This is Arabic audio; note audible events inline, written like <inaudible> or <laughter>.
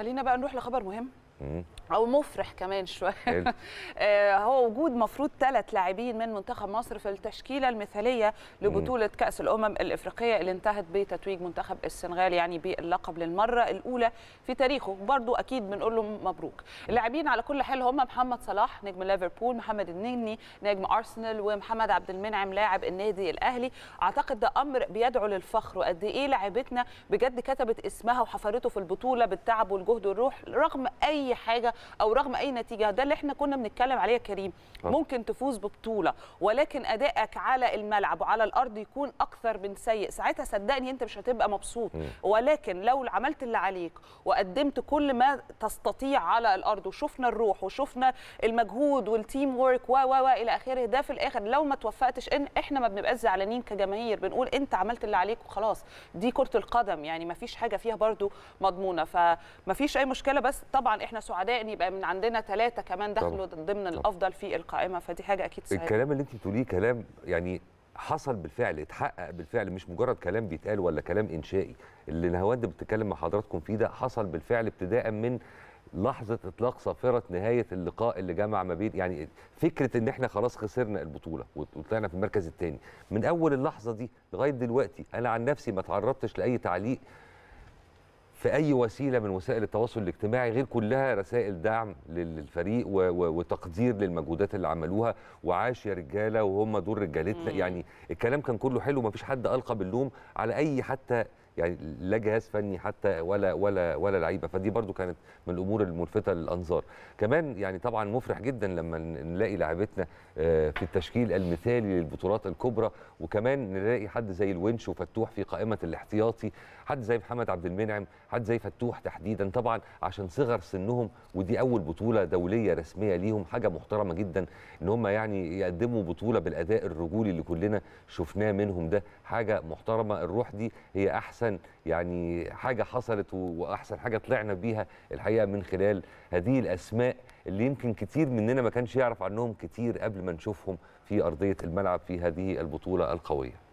خلينا بقى نروح لخبر مهم او مفرح كمان شويه <laughs> آه، هو وجود مفروض ثلاث لاعبين من منتخب مصر في التشكيله المثاليه لبطوله كاس الامم الافريقيه اللي انتهت بتتويج منتخب السنغال يعني باللقب للمره الاولى في تاريخه برضو اكيد بنقول لهم مبروك اللاعبين على كل حال هم محمد صلاح نجم ليفربول محمد النني نجم ارسنال ومحمد عبد المنعم لاعب النادي الاهلي اعتقد ده امر بيدعو للفخر وقد ايه لاعبتنا بجد كتبت اسمها وحفرته في البطوله بالتعب والجهد والروح رغم اي اي حاجه او رغم اي نتيجه ده اللي احنا كنا بنتكلم عليه يا كريم آه. ممكن تفوز ببطوله ولكن ادائك على الملعب وعلى الارض يكون اكثر من سيء ساعتها صدقني انت مش هتبقى مبسوط ولكن لو عملت اللي عليك وقدمت كل ما تستطيع على الارض وشفنا الروح وشفنا المجهود والتيم وورك و و الى اخره ده في الاخر لو ما توفقتش ان احنا ما بنبقاش زعلانين كجماهير بنقول انت عملت اللي عليك وخلاص دي كره القدم يعني ما فيش حاجه فيها برده مضمونه فما فيش اي مشكله بس طبعا احنا سعداء ان يبقى من عندنا ثلاثه كمان دخلوا طبعا. ضمن طبعا. الافضل في القائمه فدي حاجه اكيد سعيده الكلام اللي انت بتقوليه كلام يعني حصل بالفعل اتحقق بالفعل مش مجرد كلام بيتقال ولا كلام انشائي اللي الهواد بتتكلم مع حضراتكم فيه ده حصل بالفعل ابتداء من لحظه اطلاق صافره نهايه اللقاء اللي جمع ما بين يعني فكره ان احنا خلاص خسرنا البطوله وطلعنا في المركز الثاني من اول اللحظه دي لغايه دلوقتي انا عن نفسي ما تعرضتش لاي تعليق في اي وسيله من وسائل التواصل الاجتماعي غير كلها رسائل دعم للفريق وتقدير للمجهودات اللي عملوها وعاش يا رجاله وهم دول رجالتنا يعني الكلام كان كله حلو مفيش حد القى باللوم على اي حتى يعني لا جهاز فني حتى ولا ولا ولا لعيبه فدي برده كانت من الامور الملفته للانظار كمان يعني طبعا مفرح جدا لما نلاقي لاعبتنا آه، في التشكيل المثالي للبطولات الكبرى وكمان نلاقي حد زي الونش وفتوح في قائمه الاحتياطي حد زي محمد عبد المنعم حد زي فتوح تحديدا طبعا عشان صغر سنهم ودي اول بطوله دوليه رسميه ليهم حاجه محترمه جدا ان هم يعني يقدموا بطوله بالاداء الرجولي اللي كلنا شفناه منهم ده حاجه محترمه الروح دي هي احسن كمان يعني حاجه حصلت واحسن حاجه طلعنا بيها الحقيقه من خلال هذه الاسماء اللي يمكن كتير مننا ما كانش يعرف عنهم كتير قبل ما نشوفهم في ارضيه الملعب في هذه البطوله القويه